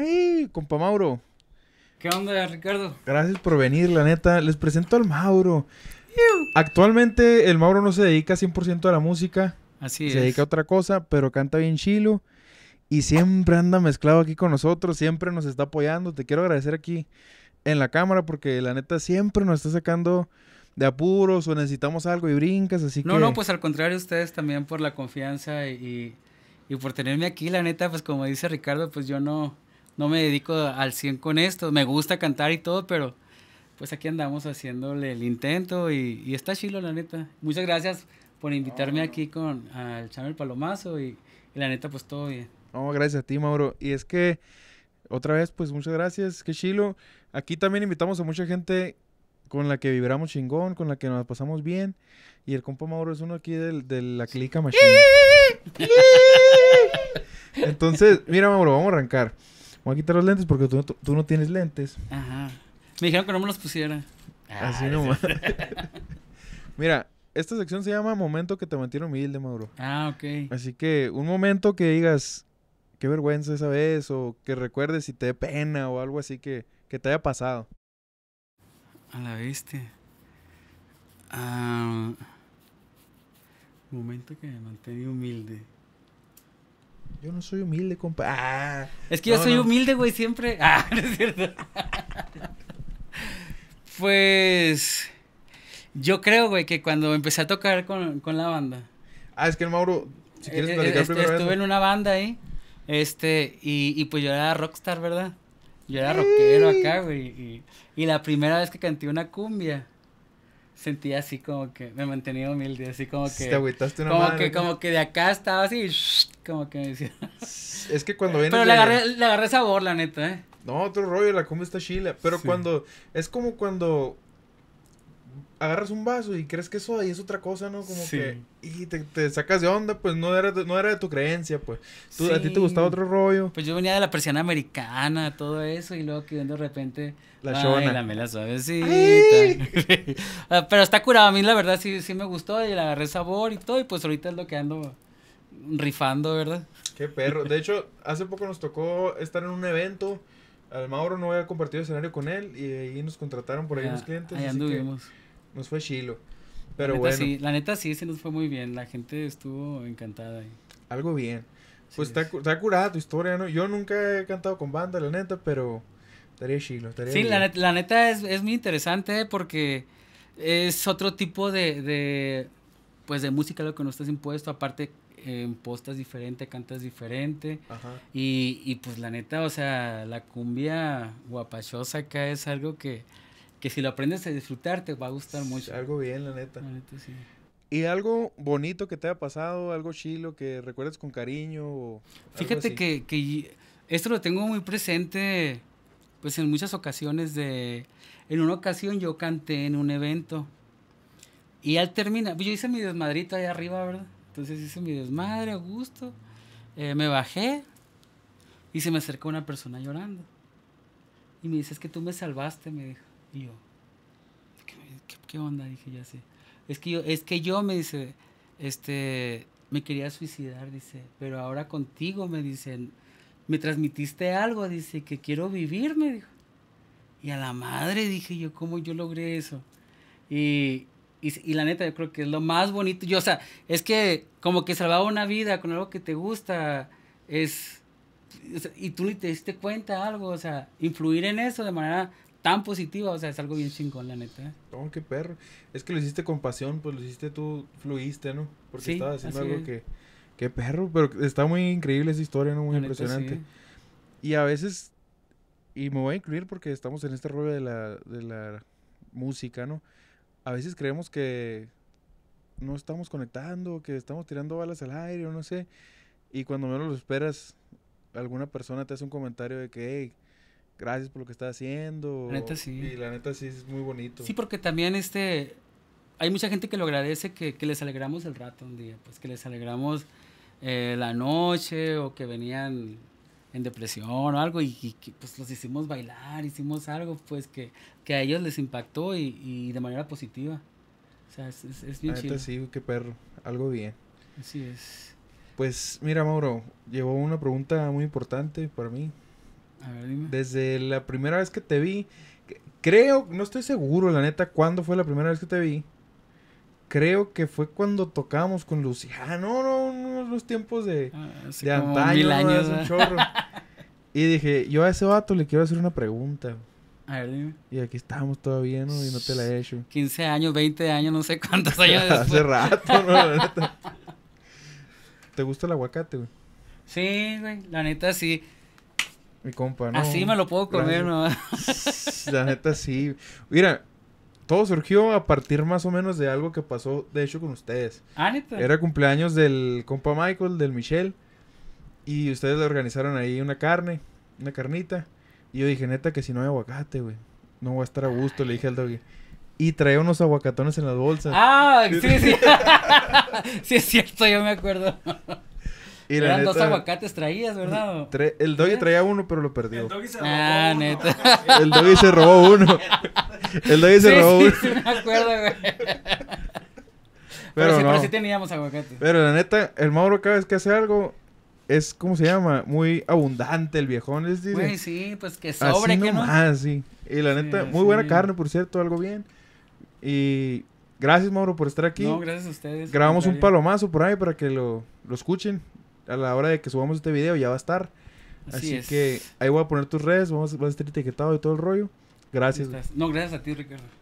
¡Ay, compa Mauro! ¿Qué onda, Ricardo? Gracias por venir, la neta. Les presento al Mauro. Actualmente el Mauro no se dedica 100% a la música. Así se dedica a otra cosa, pero canta bien chilo. Y siempre anda mezclado aquí con nosotros, siempre nos está apoyando. Te quiero agradecer aquí en la cámara porque la neta siempre nos está sacando de apuros o necesitamos algo y brincas, así que... No, no, pues al contrario, ustedes también por la confianza y, y, por tenerme aquí, la neta, pues como dice Ricardo, pues yo no no me dedico al 100 con esto. Me gusta cantar y todo, pero pues aquí andamos haciéndole el intento y, está chilo, la neta. Muchas gracias por invitarme aquí con el Channel Palomazo y, la neta, pues todo bien. No, gracias a ti, Mauro. Y es que, otra vez, pues muchas gracias, qué chilo. Aquí también invitamos a mucha gente con la que vibramos chingón, con la que nos pasamos bien. Y el compa Mauro es uno aquí del, de la clica machine. Entonces, mira, Mauro, vamos a arrancar voy a quitar los lentes porque tú, no, tienes lentes. Ajá. Me dijeron que no me los pusiera. Así ah, nomás. Mira, esta sección se llama Momento que te mantiene humilde, Mauro. Ah, ok. Así que un momento que digas, qué vergüenza esa vez, o que recuerdes si te dé pena o algo así que, que te haya pasado. A la viste ah, momento que me mantení humilde. Yo no soy humilde, compa. Ah. es que yo soy humilde, güey, siempre. Ah, no es cierto. pues. Yo creo, güey, que cuando empecé a tocar con, la banda. Ah, es que el Mauro, si eh, quieres eh, platicar este, primero. Estuve en una banda ahí. Este, y, y pues yo era rockstar, ¿verdad? Yo era rockero acá, güey. Y, la primera vez que canté una cumbia, sentía así como que me mantenía humilde, así como que. Te Como que, como que de acá estaba así. Shh, como que me decía. Es que cuando viene. Pero le agarré, sabor, la neta, ¿eh? No, otro rollo, la come está chila. Pero cuando. Es como cuando. Agarras un vaso y crees que eso ahí es otra cosa, ¿no? Como que. Y te, sacas de onda, pues no era, no era de tu creencia, pues. A ti te gustaba otro rollo. Pues yo venía de la persiana americana, todo eso, y luego que de repente. La La mela suavecita. Ah, pero está curado. A mí, la verdad, sí, sí me gustó y le agarré sabor y todo, y pues ahorita es lo que ando rifando, ¿verdad? Qué perro. De hecho, hace poco nos tocó estar en un evento. Al Mauro no había compartido escenario con él y ahí nos contrataron por ahí unos clientes. Ahí anduvimos. Nos fue chilo. Pero bueno. Sí, la neta sí, se nos fue muy bien. La gente estuvo encantada Algo bien. Pues está, está, curada tu historia, ¿no? Yo nunca he cantado con banda, la neta, pero estaría chilo. sí, la neta, es, muy interesante porque es otro tipo de pues de música lo que no estás impuesto, aparte en eh, postas diferente, cantas diferente. Y, y, pues la neta, o sea, la cumbia guapachosa acá es algo que, que si lo aprendes a disfrutar te va a gustar mucho. Algo bien, la neta. La neta sí. ¿Y algo bonito que te haya pasado, algo chilo que recuerdes con cariño? Fíjate que, que esto lo tengo muy presente, pues en muchas ocasiones de... En una ocasión yo canté en un evento y al terminar, pues yo hice mi desmadrito ahí arriba, ¿verdad? Entonces hice mi desmadre a gusto. Eh, me bajé y se me acercó una persona llorando. Y me dice, es que tú me salvaste, me dijo. Y yo, ¿qué, onda? Dije ya sé. Es que yo, es que yo, me dice, este, me quería suicidar, dice, pero ahora contigo, me dicen, me transmitiste algo, dice, que quiero vivir, me dijo. Y a la madre dije yo, ¿cómo yo logré eso? Y, y, la neta, yo creo que es lo más bonito. Yo, o sea, es que como que salvaba una vida con algo que te gusta es. y tú ni te diste cuenta algo, o sea, influir en eso de manera tan positiva, o sea, es algo bien chingón, la neta. Oh, qué perro. Es que lo hiciste con pasión, pues lo hiciste tú, fluiste, ¿no? Porque sí, haciendo algo que. Qué perro, pero está muy increíble esa historia, ¿no? Muy impresionante. Y a veces. Y me voy a incluir porque estamos en este rollo de la, de la música, ¿no? a veces creemos que no estamos conectando, que estamos tirando balas al aire o no sé. Y cuando menos lo esperas, alguna persona te hace un comentario de que, hey, gracias por lo que estás haciendo. La neta sí. Y la neta sí es muy bonito. Sí, porque también este, hay mucha gente que lo agradece, que, les alegramos el rato un día, pues que les alegramos eh, la noche o que venían en depresión o algo y, pues los hicimos bailar, hicimos algo pues que, a ellos les impactó y, de manera positiva. O sea, es, bien chido. Sí, qué perro, algo bien. Así es. Pues mira, Mauro, llevó una pregunta muy importante para mí. A ver, dime. Desde la primera vez que te vi, creo, no estoy seguro, la neta, cuándo fue la primera vez que te vi, creo que fue cuando tocábamos con Luciano, ah, No, no, no, los tiempos de, ah, de antaño. Mil años, un chorro. y dije, yo a ese vato le quiero hacer una pregunta. A ver, dime. Y aquí estamos todavía, ¿no? Y no te la he hecho. 15 años, 20 años, no sé cuántos años Hace rato, ¿no? La neta. ¿Te gusta el aguacate, güey? Sí, güey, la neta sí. Mi compa, ¿no? Así me lo puedo comer, ¿no? la neta sí. Mira, todo surgió a partir más o menos de algo que pasó, de hecho, con ustedes. Ah, Era cumpleaños del compa Michael, del Michelle. Y ustedes le organizaron ahí una carne, una carnita. Y yo dije, neta, que si no hay aguacate, güey. No voy a estar a gusto, le dije al doggy. Y traía unos aguacatones en las bolsas. Ah, sí, sí. sí, es cierto, yo me acuerdo. Y Eran dos aguacates traías, ¿verdad? el doggy ¿Eh? traía uno, pero lo perdió. ah, neta. El doggy se robó uno. El dice Sí, me acuerdo, güey. Pero, sí, no. teníamos aguacate. Pero la neta, el Mauro cada vez que hace algo, es, ¿cómo se llama? Muy abundante el viejón, les dice. sí, pues que sobre, que no. Ah, sí. Y la neta, muy buena carne, por cierto, algo bien. Y gracias, Mauro, por estar aquí. Grabamos un palomazo por ahí para que lo, escuchen. A la hora de que subamos este video ya va a estar. Así, que ahí voy a poner tus redes, vamos, vas a estar etiquetado y todo el rollo. Gracias. No, gracias a ti, Ricardo.